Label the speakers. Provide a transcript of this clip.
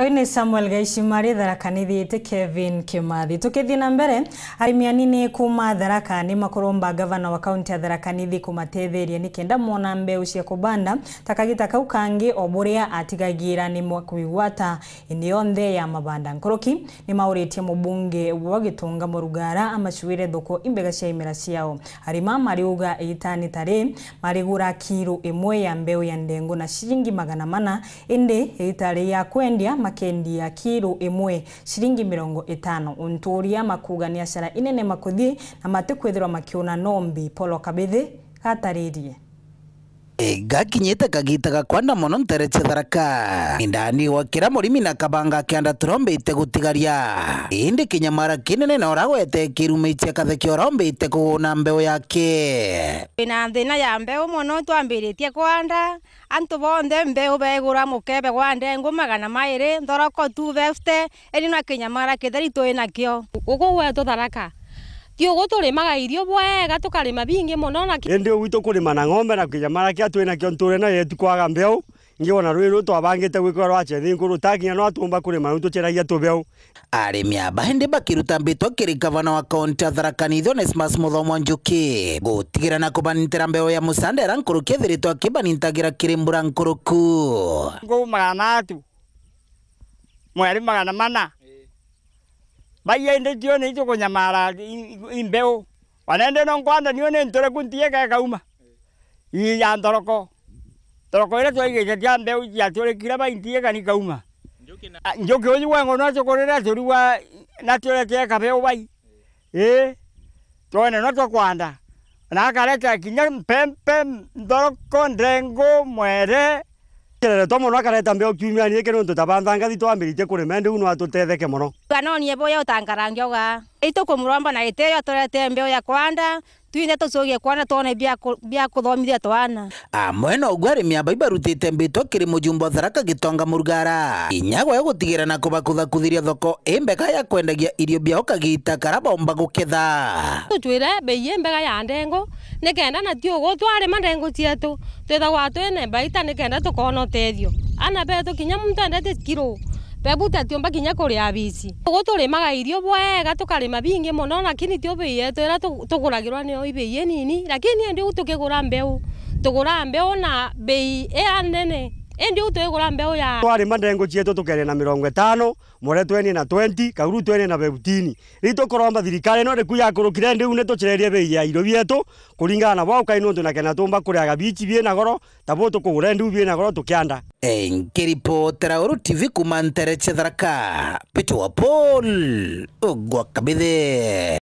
Speaker 1: Uyu nä Samuel Gaicimari Tharaka nä thiä te Kevin Kimathi tå na mbere arĩmi anini kuma Tharaka ni makuromba gavana wa kaunti ya Tharaka Nithi kå mateithä nä kenda mona mbeå cia kubanda takagita kaukangi kagita kau kangä o må rä a ya mabanda nkoroki ni maå tie må bunge wa gä tånga må rugara thoko imbega cia imera ciao arima mariuga itani tare marigura kiru ra ya mbeå ya ndengo na ciringi magana mana ä ndä ä tarä ya kwendia makendi ya kiro imwe shilingi mirongo itano makuga ni ashara inene makuthii na matikwithirwa makiuna nombi polo kabithi gataririe
Speaker 2: gakinyite kagita kwanda mono tharaka indani wakira murimi na kabanga akianda ite gutigaria indi kinyamara kinene na uragwete kirumaitia katheki urombeite kuguna mbeu yake
Speaker 3: wina nthina ya mbeu mono twambiritie kwanda antu bonthe mbeu begura mukebe gwande ngu magana mairi nthoroko tu befute indi na kinyamara kitheri twinakio guku gwetutharaka tiu turemaga irio bwega tukarima bingi muno na
Speaker 4: indi witu kurima na ng'ombe na kijamara kia twina kio nture na yetu kwaga mbeu ngiona rwi ru twabangite gwikwa rwa
Speaker 2: chethingu rutakinya no mba atumba kurima ru tuchiragia tubeu arimi a bahindi bakiruta mbitwa kiri gavana wa kaunti ya Tharaka Nithi Onesmus Muthomo Njuki gutigira na kubanintira mbeu ya musandera nkuruki ethiritwo akibanintagira kiri ku nkuruku
Speaker 5: ngumagana atu mweri magana mana maiyainde cione icikunyamarara imbeu wanaende no nkwanda nione ntureku ntieka kauma ii ya ntoroko ntoroko ira twaigeca cia mbeu ciaturekire bai ntieka ni kauma njuki uyu ah, wengo no acukurire turiwa natureteeka beu bai ii twone no tukwanda na akareta kinya mpempe ntoroko ndengu mwere kirere to muno akareta mbeo kiumia ni kino
Speaker 4: tutabanthanga thi twambiritie kurima ndi u no atutetheke muno
Speaker 3: anonie boya utangarangia uga itu kumuromba na iteyo turete mbeo ya kwanda twithe tucugie kwana twone bia kuthomithia twana
Speaker 2: amwe ah, no ngwari miamba ibarutite mbito kiri mujumbo tharaka gitonga murugara inyagwa yo gutigira na kubakuthakuthiria thoko imbega ya kwendagia irio biao kara karabomba guketha
Speaker 6: tucwire mbei imbega ya ndengu nikenda na tiugu twarima ndengu cietu twithagwa twine baita nikenda tukona utethio ana betu kinya muntu endete kiro bebuta tiomba kinya kuria abici ugu turimaga irio bwega tukarima bingi muno lakini tio bei yetu ira tuguragirwa nio ibei nini lakini indi ugu tukigura mbeu tugura mbeu na bei ea nene indi u twigura mbeu ya twarima
Speaker 4: ndengo cietu tukerie na mirongo itano mwere twenye na 20 kauru twenye na 15 riu tukuromba thirikari no riku yakurukire ndi ni tucirerie be ya irio bietu kuringana na ndu na kena tumba kuriaga bichi bie na goro tabu tukugura ndiu bie na goro tukianda
Speaker 2: nkiripotera uru tv kumantere chedraka pitu peter wa paul ugwa kabide